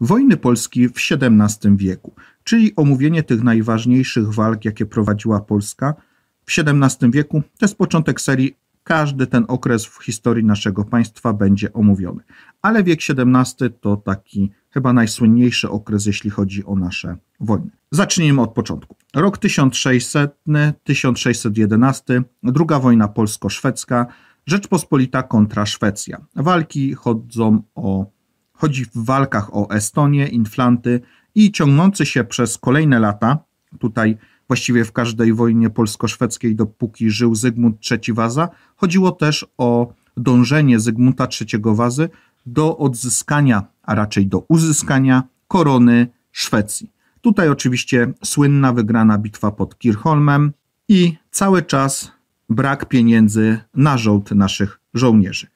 Wojny Polski w XVII wieku, czyli omówienie tych najważniejszych walk, jakie prowadziła Polska w XVII wieku. To jest początek serii. Każdy ten okres w historii naszego państwa będzie omówiony. Ale wiek XVII to taki chyba najsłynniejszy okres, jeśli chodzi o nasze wojny. Zacznijmy od początku. Rok 1600, 1611, druga wojna polsko-szwedzka, Rzeczpospolita kontra Szwecja. Walki chodzą o Chodzi w walkach o Estonię, Inflanty i ciągnący się przez kolejne lata, tutaj właściwie w każdej wojnie polsko-szwedzkiej, dopóki żył Zygmunt III Waza, chodziło też o dążenie Zygmunta III Wazy do odzyskania, a raczej do uzyskania korony Szwecji. Tutaj oczywiście słynna wygrana bitwa pod Kirchholmem i cały czas brak pieniędzy na żołd naszych żołnierzy.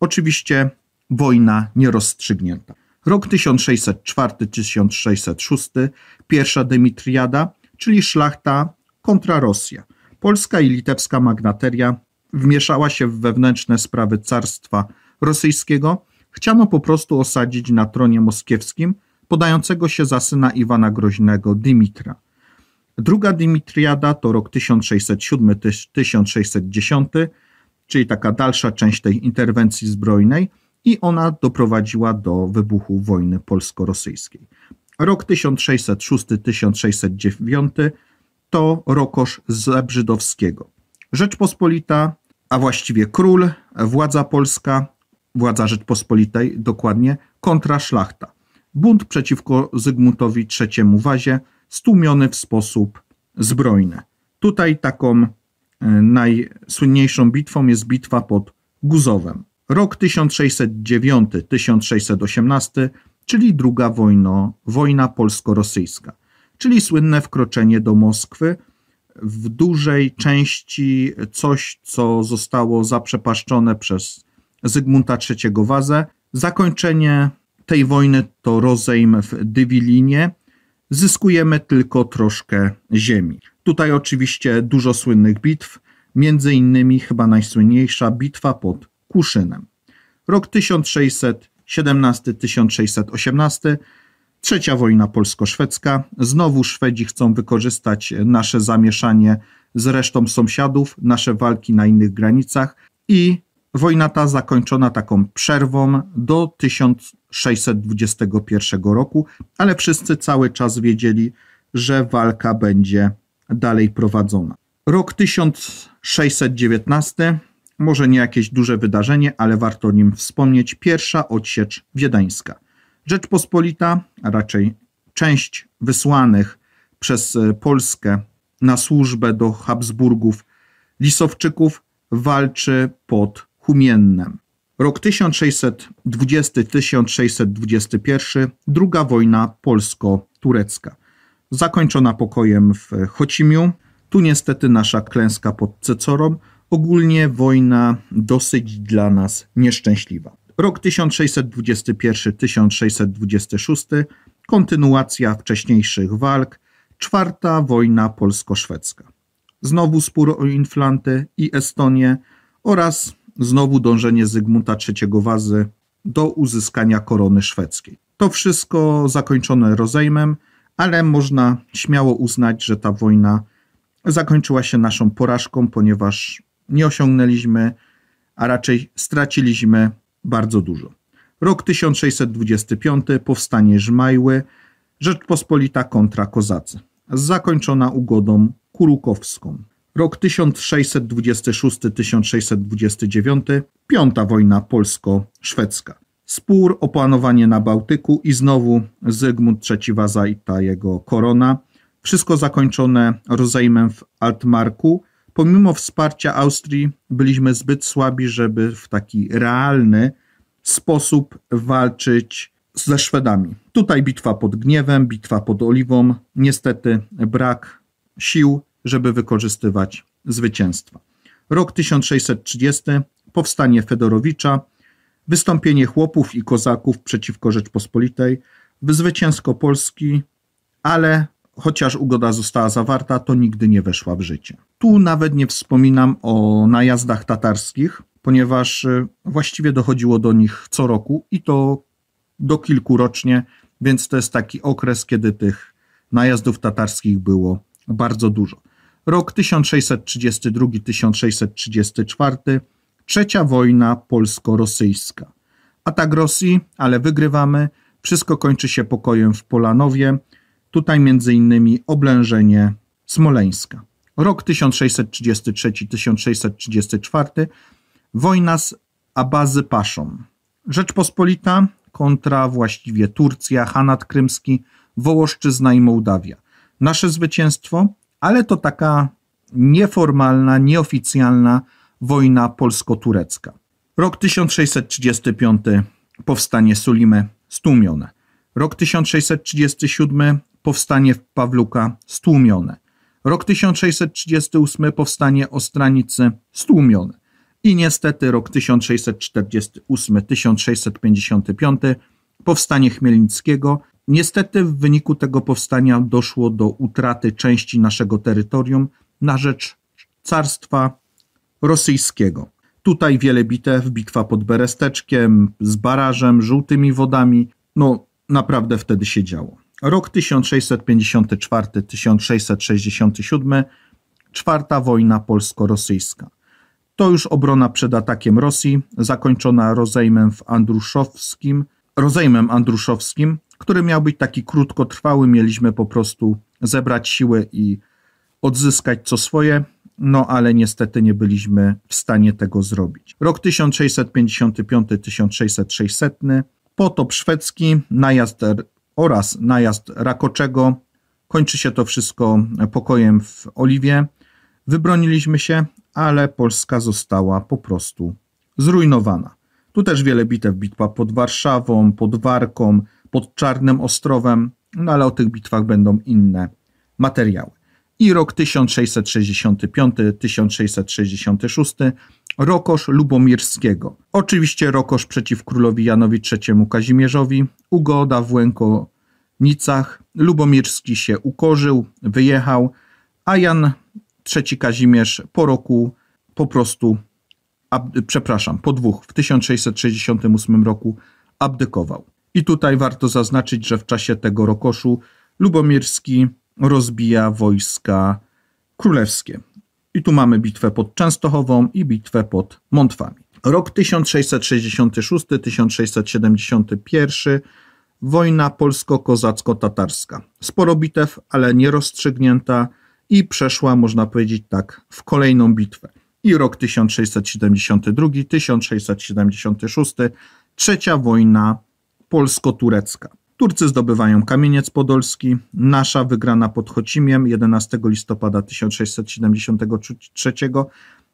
Oczywiście wojna nierozstrzygnięta. Rok 1604-1606, pierwsza Dymitriada, czyli szlachta kontra Rosja. Polska i litewska magnateria wmieszała się w wewnętrzne sprawy carstwa rosyjskiego. Chciano po prostu osadzić na tronie moskiewskim podającego się za syna Iwana Groźnego Dymitra. Druga Dymitriada to rok 1607-1610, czyli taka dalsza część tej interwencji zbrojnej – i ona doprowadziła do wybuchu wojny polsko-rosyjskiej. Rok 1606-1609 to rokosz Zebrzydowskiego. Rzeczpospolita, a właściwie król, władza polska, władza Rzeczpospolitej dokładnie, kontra szlachta. Bunt przeciwko Zygmuntowi III Wazie stłumiony w sposób zbrojny. Tutaj taką e, najsłynniejszą bitwą jest bitwa pod Guzowem. Rok 1609-1618, czyli druga wojna polsko-rosyjska, czyli słynne wkroczenie do Moskwy, w dużej części coś, co zostało zaprzepaszczone przez Zygmunta III Wazę. Zakończenie tej wojny to rozejm w Dywilinie. Zyskujemy tylko troszkę ziemi. Tutaj oczywiście dużo słynnych bitw, między innymi chyba najsłynniejsza bitwa pod Kuszynem. Rok 1617-1618, trzecia wojna polsko-szwedzka. Znowu Szwedzi chcą wykorzystać nasze zamieszanie z resztą sąsiadów, nasze walki na innych granicach i wojna ta zakończona taką przerwą do 1621 roku, ale wszyscy cały czas wiedzieli, że walka będzie dalej prowadzona. Rok 1619 może nie jakieś duże wydarzenie, ale warto o nim wspomnieć. Pierwsza odsiecz wiedeńska. Rzeczpospolita, a raczej część wysłanych przez e, Polskę na służbę do Habsburgów Lisowczyków walczy pod Humiennem. Rok 1620-1621, druga wojna polsko-turecka. Zakończona pokojem w Chocimiu. Tu niestety nasza klęska pod Cecorą – Ogólnie wojna dosyć dla nas nieszczęśliwa. Rok 1621-1626, kontynuacja wcześniejszych walk, czwarta wojna polsko-szwedzka. Znowu spór o Inflanty i Estonię oraz znowu dążenie Zygmunta III Wazy do uzyskania korony szwedzkiej. To wszystko zakończone rozejmem, ale można śmiało uznać, że ta wojna zakończyła się naszą porażką, ponieważ nie osiągnęliśmy, a raczej straciliśmy bardzo dużo. Rok 1625, powstanie Żmajły, Rzeczpospolita kontra Kozacy, zakończona ugodą kurukowską. Rok 1626-1629, piąta wojna polsko-szwedzka. Spór o panowanie na Bałtyku i znowu Zygmunt III Waza i ta jego korona. Wszystko zakończone rozejmem w Altmarku – pomimo wsparcia Austrii byliśmy zbyt słabi, żeby w taki realny sposób walczyć ze Szwedami. Tutaj bitwa pod gniewem, bitwa pod oliwą, niestety brak sił, żeby wykorzystywać zwycięstwa. Rok 1630, powstanie Fedorowicza, wystąpienie chłopów i kozaków przeciwko Rzeczpospolitej, zwycięsko Polski, ale chociaż ugoda została zawarta, to nigdy nie weszła w życie. Tu nawet nie wspominam o najazdach tatarskich, ponieważ y, właściwie dochodziło do nich co roku i to do kilku rocznie, więc to jest taki okres, kiedy tych najazdów tatarskich było bardzo dużo. Rok 1632-1634, trzecia wojna polsko-rosyjska. Atak Rosji, ale wygrywamy. Wszystko kończy się pokojem w Polanowie. Tutaj między innymi oblężenie Smoleńska. Rok 1633-1634 wojna z Abazy Paszą. Rzeczpospolita kontra właściwie Turcja, Hanat Krymski, Wołoszczyzna i Mołdawia. Nasze zwycięstwo, ale to taka nieformalna, nieoficjalna wojna polsko-turecka. Rok 1635 powstanie Sulime stłumione. Rok 1637 powstanie Pawluka stłumione. Rok 1638 powstanie Ostranicy stłumione. I niestety rok 1648-1655 powstanie Chmielnickiego. Niestety w wyniku tego powstania doszło do utraty części naszego terytorium na rzecz carstwa rosyjskiego. Tutaj wiele bitew, bitwa pod Beresteczkiem, z barażem, żółtymi wodami. No, naprawdę wtedy się działo. Rok 1654-1667, czwarta wojna polsko-rosyjska. To już obrona przed atakiem Rosji, zakończona rozejmem w Andruszowskim, rozejmem Andruszowskim, który miał być taki krótkotrwały, mieliśmy po prostu zebrać siły i odzyskać co swoje, no ale niestety nie byliśmy w stanie tego zrobić. Rok 1655-1660 potop szwedzki, najazd oraz najazd Rakoczego. Kończy się to wszystko pokojem w Oliwie. Wybroniliśmy się, ale Polska została po prostu zrujnowana. Tu też wiele bitew, bitwa pod Warszawą, pod Warką, pod Czarnym Ostrowem, no ale o tych bitwach będą inne materiały. I rok 1665-1666 Rokosz Lubomirskiego. Oczywiście Rokosz przeciw królowi Janowi III Kazimierzowi, ugoda w Łękonicach, Lubomirski się ukorzył, wyjechał, a Jan III Kazimierz po roku po prostu, przepraszam, po dwóch, w 1668 roku abdykował. I tutaj warto zaznaczyć, że w czasie tego rokoszu Lubomirski rozbija wojska królewskie. I tu mamy bitwę pod Częstochową i bitwę pod Montwami. Rok 1666-1671 wojna polsko-kozacko-tatarska. Sporo bitew, ale nierozstrzygnięta i przeszła, można powiedzieć tak, w kolejną bitwę. I rok 1672, 1676, trzecia wojna polsko-turecka. Turcy zdobywają Kamieniec Podolski, nasza wygrana pod Chocimiem 11 listopada 1673,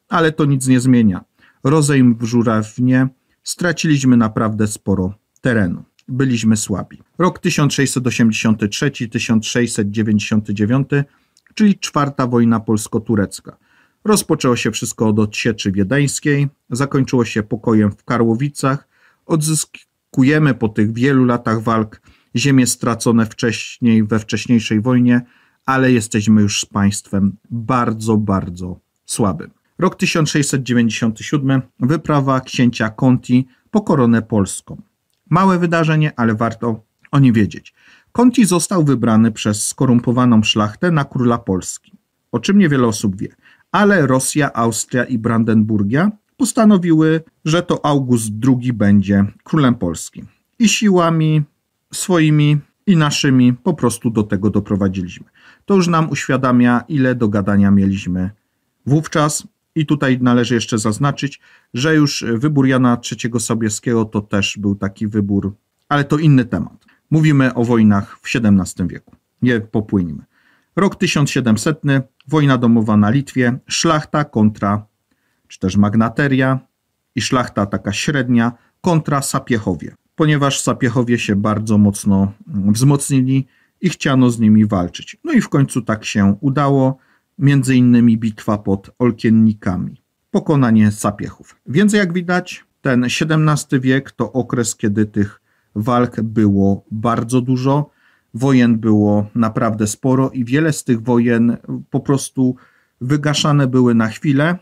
ale to nic nie zmienia. Rozejm w Żurawnie, straciliśmy naprawdę sporo terenu. Byliśmy słabi. Rok 1683-1699, czyli czwarta wojna polsko-turecka. Rozpoczęło się wszystko od odsieczy wiedeńskiej, zakończyło się pokojem w Karłowicach, odzysk Kujemy po tych wielu latach walk ziemie stracone wcześniej, we wcześniejszej wojnie, ale jesteśmy już z państwem bardzo, bardzo słabym. Rok 1697, wyprawa księcia Conti po koronę polską. Małe wydarzenie, ale warto o nie wiedzieć. Conti został wybrany przez skorumpowaną szlachtę na króla Polski, o czym niewiele osób wie, ale Rosja, Austria i Brandenburgia postanowiły, że to August II będzie królem Polski. I siłami swoimi i naszymi po prostu do tego doprowadziliśmy. To już nam uświadamia, ile do gadania mieliśmy wówczas. I tutaj należy jeszcze zaznaczyć, że już wybór Jana III Sobieskiego to też był taki wybór, ale to inny temat. Mówimy o wojnach w XVII wieku. Nie popłyniemy. Rok 1700, wojna domowa na Litwie, szlachta kontra czy też magnateria i szlachta taka średnia kontra sapiechowie, ponieważ sapiechowie się bardzo mocno wzmocnili i chciano z nimi walczyć. No i w końcu tak się udało, między innymi bitwa pod Olkiennikami, pokonanie sapiechów. Więc jak widać, ten XVII wiek to okres, kiedy tych walk było bardzo dużo, wojen było naprawdę sporo i wiele z tych wojen po prostu wygaszane były na chwilę,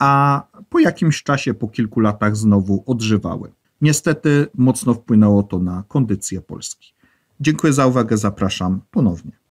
a po jakimś czasie, po kilku latach znowu odżywały. Niestety mocno wpłynęło to na kondycję Polski. Dziękuję za uwagę, zapraszam ponownie.